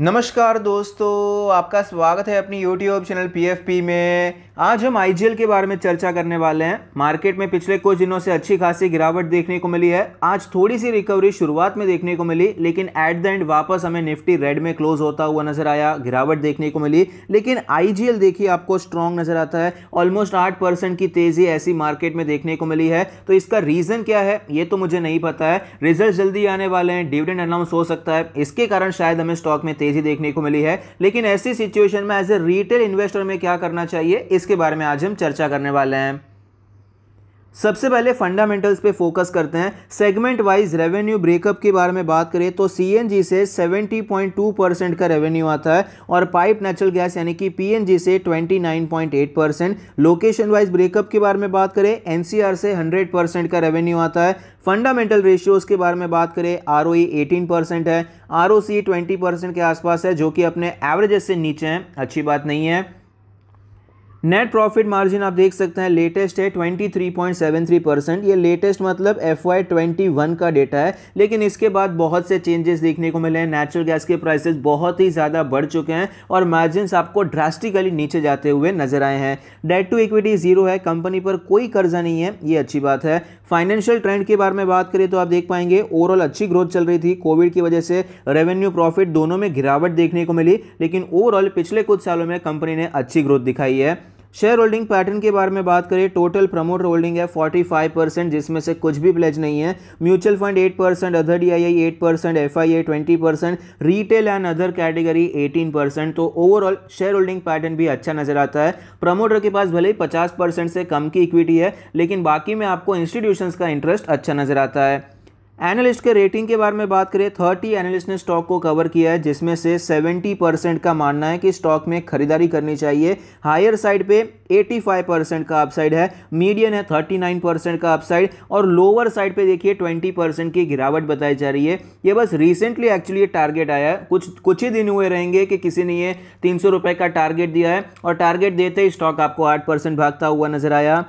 नमस्कार दोस्तों आपका स्वागत है अपनी YouTube चैनल PFP में आज हम आई के बारे में चर्चा करने वाले हैं मार्केट में पिछले कुछ दिनों से अच्छी खासी गिरावट देखने को मिली है आज थोड़ी सी रिकवरी शुरुआत में देखने को मिली लेकिन एट द एंड वापस हमें निफ्टी रेड में क्लोज होता हुआ नजर आया गिरावट देखने को मिली लेकिन आई देखिए आपको स्ट्रांग नजर आता है ऑलमोस्ट आठ की तेजी ऐसी मार्केट में देखने को मिली है तो इसका रीजन क्या है ये तो मुझे नहीं पता है रिजल्ट जल्दी आने वाले हैं डिविडेंड अनाउंस हो सकता है इसके कारण शायद हमें स्टॉक में तेजी तेजी देखने को मिली है लेकिन ऐसी सिचुएशन में एज ए रिटेल इन्वेस्टर में क्या करना चाहिए इसके बारे में आज हम चर्चा करने वाले हैं सबसे पहले फंडामेंटल्स पे फोकस करते हैं सेगमेंट वाइज रेवेन्यू ब्रेकअप के बारे में बात करें तो सीएनजी से 70.2 परसेंट का रेवेन्यू आता है और पाइप नेचुरल गैस यानी कि पीएनजी से 29.8 परसेंट लोकेशन वाइज ब्रेकअप के बारे में बात करें एनसीआर से 100 परसेंट का रेवेन्यू आता है फंडामेंटल रेशियोज़ के बारे में बात करें आर ओ परसेंट है आर ओ सी के आसपास है जो कि अपने एवरेजेस से नीचे हैं अच्छी बात नहीं है नेट प्रॉफिट मार्जिन आप देख सकते हैं लेटेस्ट है 23.73 परसेंट ये लेटेस्ट मतलब एफ वाई ट्वेंटी वन का डेटा है लेकिन इसके बाद बहुत से चेंजेस देखने को मिले हैं नेचुरल गैस के प्राइसेस बहुत ही ज़्यादा बढ़ चुके हैं और मार्जिन आपको ड्रास्टिकली नीचे जाते हुए नजर आए हैं डेट टू इक्विटी जीरो है कंपनी पर कोई कर्जा नहीं है ये अच्छी बात है फाइनेंशियल ट्रेंड के बारे में बात करें तो आप देख पाएंगे ओवरऑल अच्छी ग्रोथ चल रही थी कोविड की वजह से रेवेन्यू प्रॉफिट दोनों में गिरावट देखने को मिली लेकिन ओवरऑल पिछले कुछ सालों में कंपनी ने अच्छी ग्रोथ दिखाई है शेयर होल्डिंग पैटर्न के बारे में बात करें टोटल प्रमोटर होल्डिंग है 45 परसेंट जिसमें से कुछ भी प्लेज नहीं है mutual fund 8 percent other D I I eight percent F I I twenty percent retail and other category 18 percent तो ओवरऑल शेयर होल्डिंग पैटर्न भी अच्छा नजर आता है प्रमोटर के पास भले ही पचास से कम की इक्विटी है लेकिन बाकी में आपको इंस्टीट्यूशन का इंटरेस्ट अच्छा नजर आता है एनालिस्ट के रेटिंग के बारे में बात करें थर्टी एनालिस्ट ने स्टॉक को कवर किया है जिसमें से सेवेंटी परसेंट का मानना है कि स्टॉक में खरीदारी करनी चाहिए हायर साइड पे एटी फाइव परसेंट का अपसाइड है मीडियन है थर्टी नाइन परसेंट का अपसाइड और लोअर साइड पे देखिए ट्वेंटी परसेंट की गिरावट बताई जा रही है ये बस रिसेंटली एक्चुअली टारगेट आया है कुछ कुछ ही दिन हुए रहेंगे कि किसी ने ये तीन सौ रुपये का टारगेट दिया है और टारगेट देते ही स्टॉक आपको आठ परसेंट भागता हुआ नजर आया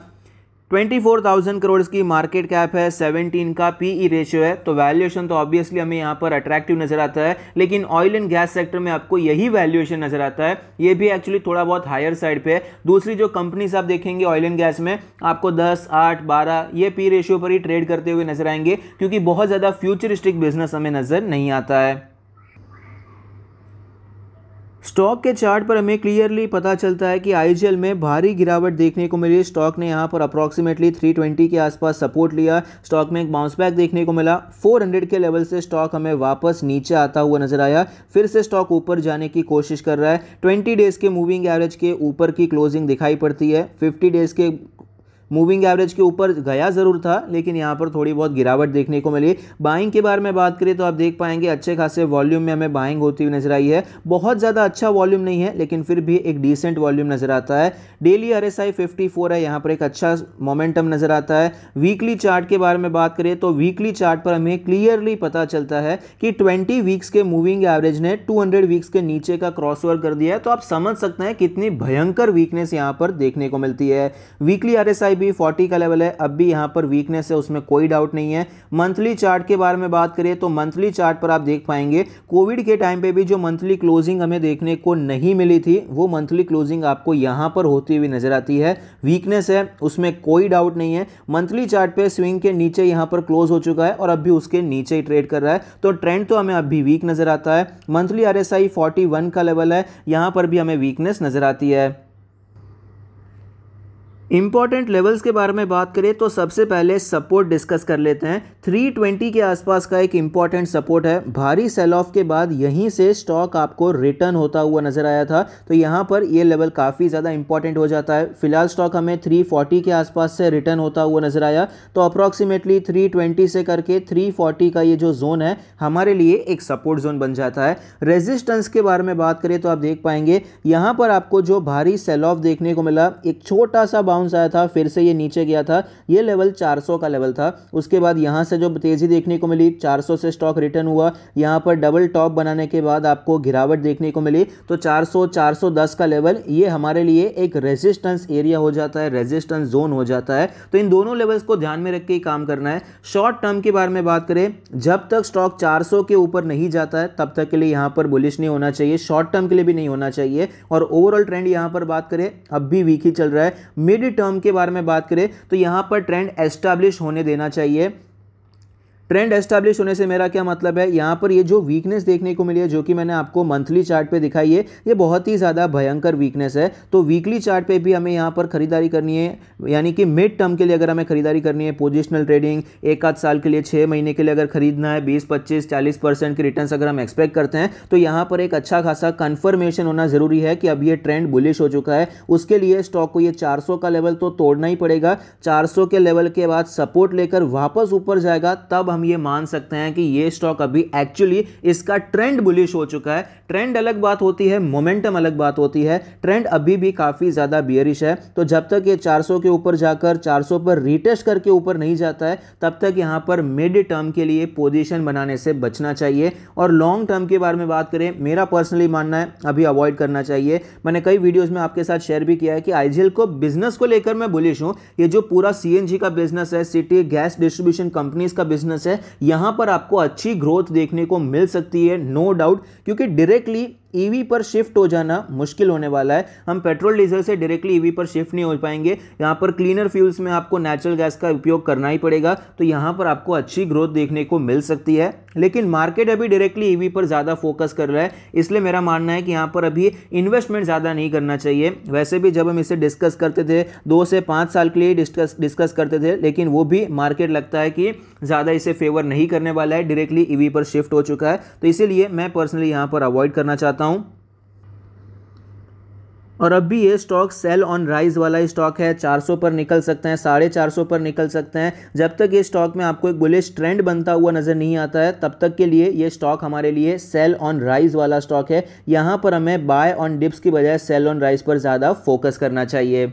24,000 करोड़ की मार्केट कैप है 17 का पीई रेशियो e है तो वैल्यूएशन तो ऑब्वियसली हमें यहाँ पर अट्रैक्टिव नजर आता है लेकिन ऑयल एंड गैस सेक्टर में आपको यही वैल्यूएशन नजर आता है ये भी एक्चुअली थोड़ा बहुत हायर साइड पे है दूसरी जो कंपनीज आप देखेंगे ऑयल एंड गैस में आपको दस आठ बारह ये पी रेशियो e पर ही ट्रेड करते हुए नजर आएंगे क्योंकि बहुत ज़्यादा फ्यूचरिस्टिक बिजनेस हमें नजर नहीं आता है स्टॉक के चार्ट पर हमें क्लियरली पता चलता है कि आई में भारी गिरावट देखने को मिली स्टॉक ने यहाँ पर अप्रॉक्सीमेटली 320 के आसपास सपोर्ट लिया स्टॉक में एक बाउंस बैक देखने को मिला 400 के लेवल से स्टॉक हमें वापस नीचे आता हुआ नजर आया फिर से स्टॉक ऊपर जाने की कोशिश कर रहा है ट्वेंटी डेज़ के मूविंग एवरेज के ऊपर की क्लोजिंग दिखाई पड़ती है फिफ्टी डेज़ के मूविंग एवरेज के ऊपर गया ज़रूर था लेकिन यहाँ पर थोड़ी बहुत गिरावट देखने को मिली बाइंग के बारे में बात करें तो आप देख पाएंगे अच्छे खासे वॉल्यूम में हमें बाइंग होती हुई नजर आई है बहुत ज़्यादा अच्छा वॉल्यूम नहीं है लेकिन फिर भी एक डिसेंट वॉल्यूम नज़र आता है डेली आर एस है यहाँ पर एक अच्छा मोमेंटम नज़र आता है वीकली चार्ट के बारे में बात करें तो वीकली चार्ट पर हमें क्लियरली पता चलता है कि ट्वेंटी वीक्स के मूविंग एवरेज ने टू वीक्स के नीचे का ओवर कर दिया है तो आप समझ सकते हैं कितनी भयंकर वीकनेस यहाँ पर देखने को मिलती है वीकली आर एस आई भी 40 का लेवल है अब भी यहाँ पर वीकनेस है उसमें कोई डाउट नहीं है मंथली चार्ट के बारे में बात करें तो मंथली चार्ट पर आप देख पाएंगे कोविड के टाइम पे भी जो मंथली क्लोजिंग हमें देखने को नहीं मिली थी वो मंथली क्लोजिंग आपको यहाँ पर होती हुई नजर आती है वीकनेस है उसमें कोई डाउट नहीं है मंथली चार्ट पे स्विंग के नीचे यहाँ पर क्लोज हो चुका है और अब भी उसके नीचे ही ट्रेड कर रहा है तो ट्रेंड तो हमें अभी वीक नजर आता है मंथली आर एस का लेवल है यहाँ पर भी हमें वीकनेस नजर आती है इंपॉर्टेंट लेवल्स के बारे में बात करें तो सबसे पहले सपोर्ट डिस्कस कर लेते हैं 320 के आसपास का एक इंपॉर्टेंट सपोर्ट है भारी सेल ऑफ के बाद यहीं से स्टॉक आपको रिटर्न होता हुआ नजर आया था तो यहां पर यह लेवल काफ़ी ज़्यादा इंपॉर्टेंट हो जाता है फिलहाल स्टॉक हमें 340 के आसपास से रिटर्न होता हुआ नजर आया तो अप्रॉक्सीमेटली थ्री से करके थ्री का ये जो जोन है हमारे लिए एक सपोर्ट जोन बन जाता है रेजिस्टेंस के बारे में बात करें तो आप देख पाएंगे यहाँ पर आपको जो भारी सेल ऑफ देखने को मिला एक छोटा सा बाउंड बाउंस आया था फिर से ये नीचे गया था ये लेवल 400 का लेवल था उसके बाद यहाँ से जो तेज़ी देखने को मिली 400 से स्टॉक रिटर्न हुआ यहाँ पर डबल टॉप बनाने के बाद आपको गिरावट देखने को मिली तो 400 410 का लेवल ये हमारे लिए एक रेजिस्टेंस एरिया हो जाता है रेजिस्टेंस जोन हो जाता है तो इन दोनों लेवल्स को ध्यान में रख के ही काम करना है शॉर्ट टर्म के बारे में बात करें जब तक स्टॉक चार के ऊपर नहीं जाता है तब तक के लिए यहाँ पर बुलिश नहीं होना चाहिए शॉर्ट टर्म के लिए भी नहीं होना चाहिए और ओवरऑल ट्रेंड यहाँ पर बात करें अब भी वीक ही चल रहा है मिड यदि टर्म के बारे में बात करें तो यहाँ पर ट्रेंड एस्टैब्लिश होने देना चाहिए ट्रेंड एस्टैब्लिश होने से मेरा क्या मतलब है यहाँ पर ये जो वीकनेस देखने को मिली है जो कि मैंने आपको मंथली चार्ट पे दिखाई है ये बहुत ही ज़्यादा भयंकर वीकनेस है तो वीकली चार्ट पे भी हमें यहाँ पर खरीदारी करनी है यानी कि मिड टर्म के लिए अगर हमें खरीदारी करनी है पोजिशनल ट्रेडिंग एक आध साल के लिए छः महीने के लिए अगर खरीदना है बीस पच्चीस चालीस परसेंट की रिटर्न अगर हम एक्सपेक्ट करते हैं तो यहाँ पर एक अच्छा खासा कन्फर्मेशन होना ज़रूरी है कि अब ये ट्रेंड बुलिश हो चुका है उसके लिए स्टॉक को ये चार का लेवल तो तोड़ना ही पड़ेगा चार के लेवल के बाद सपोर्ट लेकर वापस ऊपर जाएगा तब हम ये मान सकते हैं कि ये स्टॉक अभी एक्चुअली इसका ट्रेंड बुलिश हो चुका है ट्रेंड अलग बात होती है मोमेंटम अलग बात होती है ट्रेंड अभी भी काफ़ी ज़्यादा बियरिश है तो जब तक ये 400 के ऊपर जाकर 400 पर रिटेस्ट करके ऊपर नहीं जाता है तब तक यहाँ पर मिड टर्म के लिए पोजिशन बनाने से बचना चाहिए और लॉन्ग टर्म के बारे में बात करें मेरा पर्सनली मानना है अभी अवॉइड करना चाहिए मैंने कई वीडियोज़ में आपके साथ शेयर भी किया है कि आईजीएल को बिजनेस को लेकर मैं बुलिश हूँ ये जो पूरा सी का बिजनेस है सिटी गैस डिस्ट्रीब्यूशन कंपनीज का बिजनेस चांस है यहां पर आपको अच्छी ग्रोथ देखने को मिल सकती है नो no डाउट क्योंकि डायरेक्टली ईवी e पर शिफ्ट हो जाना मुश्किल होने वाला है हम पेट्रोल डीजल से डायरेक्टली ईवी e पर शिफ्ट नहीं हो पाएंगे यहाँ पर क्लीनर फ्यूल्स में आपको नेचुरल गैस का उपयोग करना ही पड़ेगा तो यहाँ पर आपको अच्छी ग्रोथ देखने को मिल सकती है लेकिन मार्केट अभी डायरेक्टली ईवी e पर ज़्यादा फोकस कर रहा है इसलिए मेरा मानना है कि यहाँ पर अभी इन्वेस्टमेंट ज़्यादा नहीं करना चाहिए वैसे भी जब हम इसे डिस्कस करते थे दो से पाँच साल के लिए डिस्कस डिस्कस करते थे लेकिन वो भी मार्केट लगता है कि ज़्यादा इसे फेवर नहीं करने वाला है डायरेक्टली ईवी पर शिफ्ट हो चुका है तो इसीलिए मैं पर्सनली यहाँ पर अवॉइड करना चाहता हूँ बताता हूँ और अब भी ये स्टॉक सेल ऑन राइज वाला स्टॉक है 400 पर निकल सकते हैं साढ़े चार पर निकल सकते हैं जब तक ये स्टॉक में आपको एक बुलिश ट्रेंड बनता हुआ नज़र नहीं आता है तब तक के लिए ये स्टॉक हमारे लिए सेल ऑन राइज वाला स्टॉक है यहाँ पर हमें बाय ऑन डिप्स की बजाय सेल ऑन राइज पर ज़्यादा फोकस करना चाहिए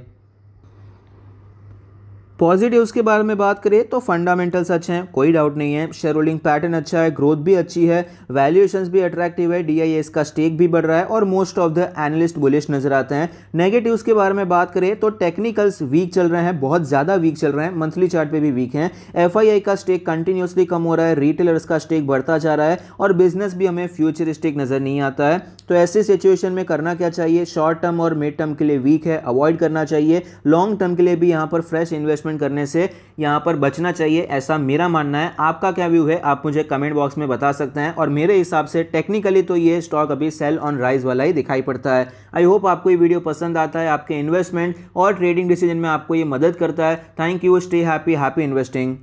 पॉजिटिव्स के बारे में बात करें तो फंडामेंटल्स अच्छे हैं कोई डाउट नहीं है शेयर होल्डिंग पैटर्न अच्छा है ग्रोथ भी अच्छी है वैल्यूएशंस भी अट्रैक्टिव है डी का स्टेक भी बढ़ रहा है और most of the analyst bullish नजर आते हैं नेगेटिव्स के बारे में बात करें तो टेक्निकल्स वीक चल रहे हैं बहुत ज़्यादा वीक चल रहे हैं मंथली चार्ट पे भी वीक हैं एफ का स्टेक कंटिन्यूसली कम हो रहा है रिटेलर्स का स्टेक बढ़ता जा रहा है और बिजनेस भी हमें फ्यूचरिस्टिक नज़र नहीं आता है तो ऐसे सिचुएशन में करना क्या चाहिए शॉर्ट टर्म और मिड टर्म के लिए वीक है अवॉइड करना चाहिए लॉन्ग टर्म के लिए भी यहाँ पर फ्रेश इन्वेस्टमेंट इन्वेस्टमेंट करने से यहाँ पर बचना चाहिए ऐसा मेरा मानना है आपका क्या व्यू है आप मुझे कमेंट बॉक्स में बता सकते हैं और मेरे हिसाब से टेक्निकली तो ये स्टॉक अभी सेल ऑन राइज वाला ही दिखाई पड़ता है आई होप आपको ये वीडियो पसंद आता है आपके इन्वेस्टमेंट और ट्रेडिंग डिसीजन में आपको ये मदद करता है thank you stay happy happy investing